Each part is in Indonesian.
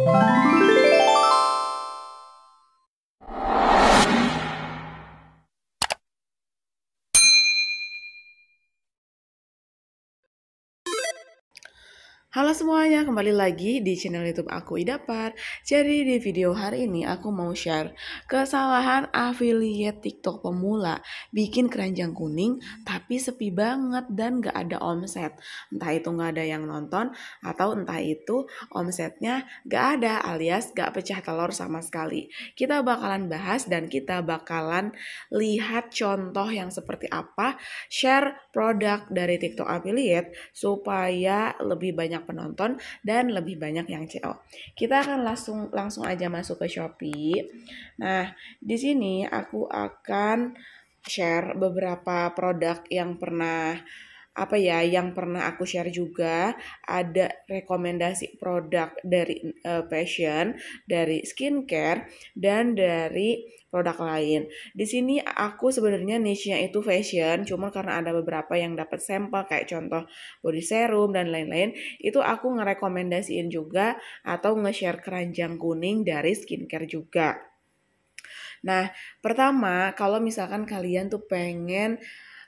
you Halo semuanya, kembali lagi di channel YouTube aku Idapar. Jadi di video hari ini aku mau share kesalahan affiliate TikTok pemula bikin keranjang kuning tapi sepi banget dan gak ada omset. Entah itu gak ada yang nonton atau entah itu omsetnya gak ada alias gak pecah telur sama sekali. Kita bakalan bahas dan kita bakalan lihat contoh yang seperti apa share produk dari TikTok affiliate supaya lebih banyak penonton dan lebih banyak yang CO. Kita akan langsung langsung aja masuk ke Shopee. Nah, di sini aku akan share beberapa produk yang pernah apa ya yang pernah aku share juga ada rekomendasi produk dari uh, fashion, dari skincare dan dari produk lain. Di sini aku sebenarnya niche-nya itu fashion, cuma karena ada beberapa yang dapat sampel kayak contoh body serum dan lain-lain, itu aku ngerekomendasiin juga atau nge-share keranjang kuning dari skincare juga. Nah, pertama kalau misalkan kalian tuh pengen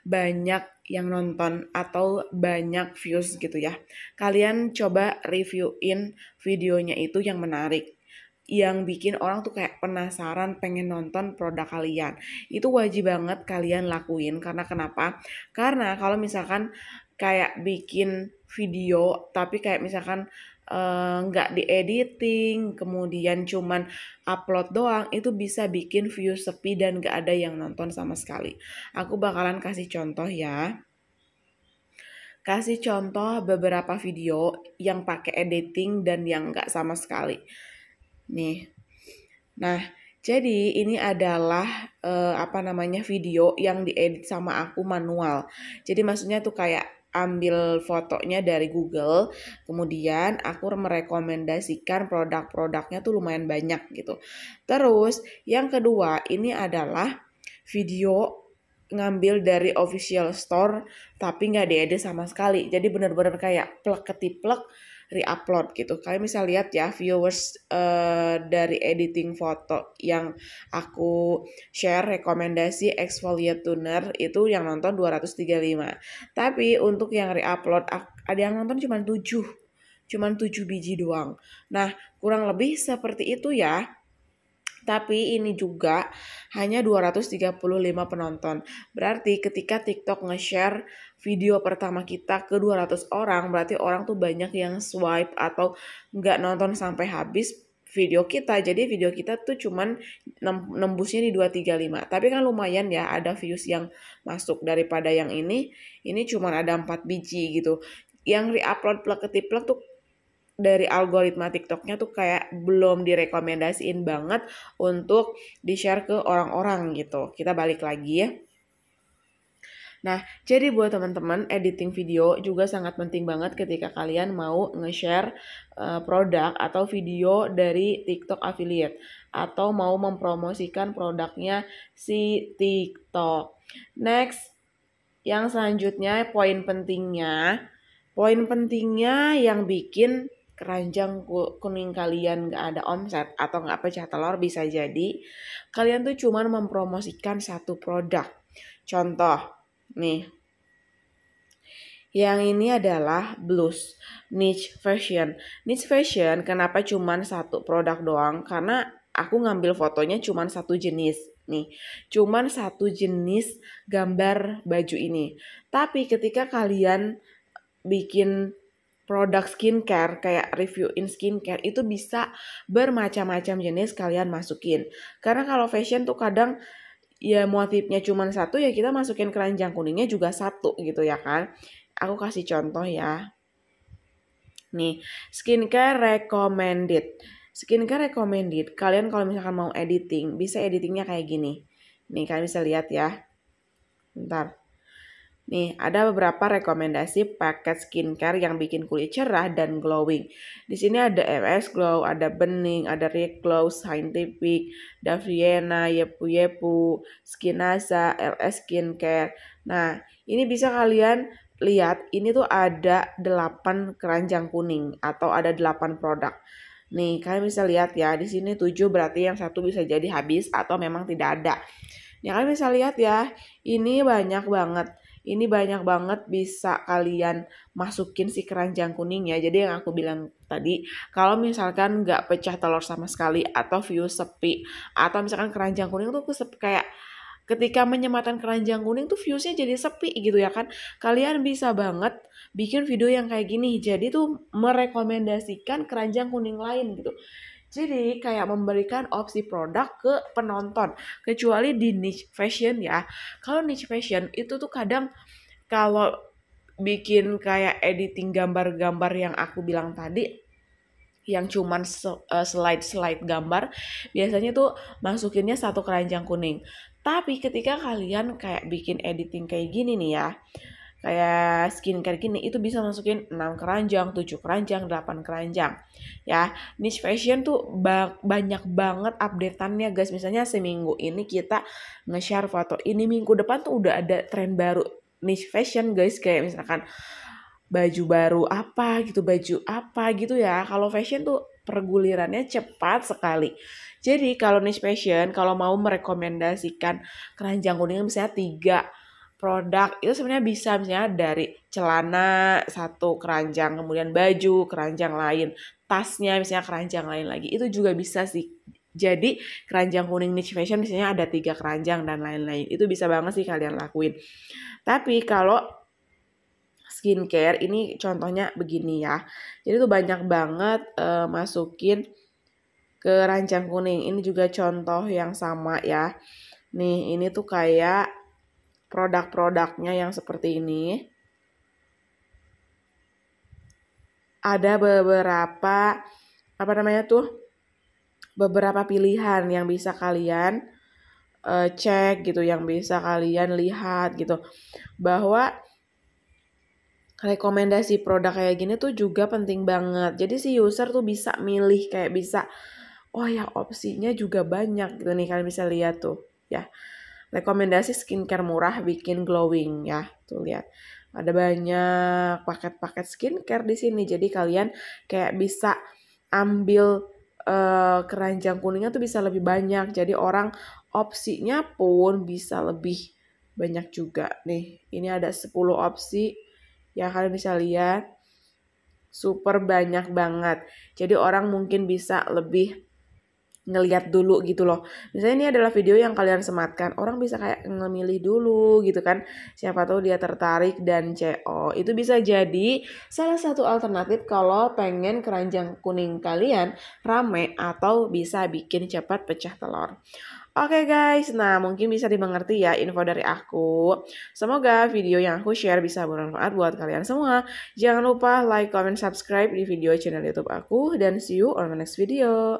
banyak yang nonton atau banyak views gitu ya. Kalian coba reviewin videonya itu yang menarik yang bikin orang tuh kayak penasaran pengen nonton produk kalian. Itu wajib banget kalian lakuin karena kenapa? Karena kalau misalkan kayak bikin video tapi kayak misalkan Eh, nggak uh, di editing, kemudian cuman upload doang, itu bisa bikin view sepi dan nggak ada yang nonton sama sekali. Aku bakalan kasih contoh ya. Kasih contoh beberapa video yang pakai editing dan yang nggak sama sekali. Nih. Nah, jadi ini adalah uh, apa namanya video yang diedit sama aku manual. Jadi maksudnya tuh kayak ambil fotonya dari Google, kemudian aku merekomendasikan produk-produknya tuh lumayan banyak gitu. Terus yang kedua ini adalah video ngambil dari official store tapi nggak diedit sama sekali. Jadi bener-bener kayak plek ketiplek plek reupload gitu. Kalian bisa lihat ya viewers uh, dari editing foto yang aku share rekomendasi exfoliate toner itu yang nonton 235. Tapi untuk yang reupload ada yang nonton cuma 7 cuma 7 biji doang. Nah, kurang lebih seperti itu ya tapi ini juga hanya 235 penonton. Berarti ketika TikTok nge-share video pertama kita ke 200 orang, berarti orang tuh banyak yang swipe atau nggak nonton sampai habis video kita. Jadi video kita tuh cuman nembusnya di 235. Tapi kan lumayan ya ada views yang masuk daripada yang ini. Ini cuman ada 4 biji gitu. Yang re-upload plek ketiplek tuh dari algoritma TikToknya tuh kayak belum direkomendasiin banget untuk di-share ke orang-orang gitu. Kita balik lagi ya. Nah, jadi buat teman-teman, editing video juga sangat penting banget ketika kalian mau nge-share uh, produk atau video dari TikTok affiliate atau mau mempromosikan produknya si TikTok. Next, yang selanjutnya poin pentingnya, poin pentingnya yang bikin keranjang kuning kalian gak ada omset atau gak pecah telur bisa jadi kalian tuh cuman mempromosikan satu produk. Contoh nih, yang ini adalah blues niche fashion. Niche fashion kenapa cuman satu produk doang? Karena aku ngambil fotonya cuman satu jenis nih. Cuman satu jenis gambar baju ini. Tapi ketika kalian bikin produk skincare kayak review in skincare itu bisa bermacam-macam jenis kalian masukin. Karena kalau fashion tuh kadang ya motifnya cuma satu ya kita masukin keranjang kuningnya juga satu gitu ya kan. Aku kasih contoh ya. Nih, skincare recommended. Skincare recommended, kalian kalau misalkan mau editing, bisa editingnya kayak gini. Nih, kalian bisa lihat ya. Bentar. Nih, ada beberapa rekomendasi paket skincare yang bikin kulit cerah dan glowing. Di sini ada MS Glow, ada Bening, ada re Glow, Scientific, Daviena, Yepu Yepu, Skinasa, LS Skincare. Nah, ini bisa kalian lihat, ini tuh ada 8 keranjang kuning atau ada 8 produk. Nih, kalian bisa lihat ya, di sini 7 berarti yang satu bisa jadi habis atau memang tidak ada. Nih, kalian bisa lihat ya, ini banyak banget ini banyak banget bisa kalian masukin si keranjang kuningnya. Jadi yang aku bilang tadi, kalau misalkan nggak pecah telur sama sekali atau view sepi, atau misalkan keranjang kuning tuh kayak ketika menyematan keranjang kuning tuh viewsnya jadi sepi gitu ya kan kalian bisa banget bikin video yang kayak gini jadi tuh merekomendasikan keranjang kuning lain gitu jadi kayak memberikan opsi produk ke penonton. Kecuali di niche fashion ya. Kalau niche fashion itu tuh kadang kalau bikin kayak editing gambar-gambar yang aku bilang tadi yang cuman eh, slide-slide gambar biasanya tuh masukinnya satu keranjang kuning. Tapi ketika kalian kayak bikin editing kayak gini nih ya, kayak skincare gini itu bisa masukin 6 keranjang, 7 keranjang, 8 keranjang. Ya, niche fashion tuh ba banyak banget updateannya guys. Misalnya seminggu ini kita nge-share foto ini, minggu depan tuh udah ada tren baru niche fashion guys kayak misalkan baju baru apa gitu, baju apa gitu ya. Kalau fashion tuh pergulirannya cepat sekali. Jadi kalau niche fashion, kalau mau merekomendasikan keranjang kuning misalnya tiga produk itu sebenarnya bisa misalnya dari celana satu keranjang kemudian baju keranjang lain tasnya misalnya keranjang lain lagi itu juga bisa sih jadi keranjang kuning niche fashion misalnya ada tiga keranjang dan lain-lain itu bisa banget sih kalian lakuin tapi kalau skincare ini contohnya begini ya jadi tuh banyak banget uh, masukin ke keranjang kuning ini juga contoh yang sama ya nih ini tuh kayak produk-produknya yang seperti ini. Ada beberapa apa namanya tuh beberapa pilihan yang bisa kalian uh, cek gitu, yang bisa kalian lihat gitu. Bahwa rekomendasi produk kayak gini tuh juga penting banget. Jadi si user tuh bisa milih kayak bisa oh ya opsinya juga banyak gitu nih kalian bisa lihat tuh ya rekomendasi skincare murah bikin glowing ya. Tuh lihat. Ada banyak paket-paket skincare di sini. Jadi kalian kayak bisa ambil uh, keranjang kuningnya tuh bisa lebih banyak. Jadi orang opsinya pun bisa lebih banyak juga nih. Ini ada 10 opsi yang kalian bisa lihat. Super banyak banget. Jadi orang mungkin bisa lebih ngelihat dulu gitu loh. Misalnya ini adalah video yang kalian sematkan, orang bisa kayak ngemilih dulu gitu kan. Siapa tahu dia tertarik dan CO. Itu bisa jadi salah satu alternatif kalau pengen keranjang kuning kalian rame atau bisa bikin cepat pecah telur. Oke okay guys, nah mungkin bisa dimengerti ya info dari aku. Semoga video yang aku share bisa bermanfaat buat kalian semua. Jangan lupa like, comment, subscribe di video channel YouTube aku dan see you on the next video.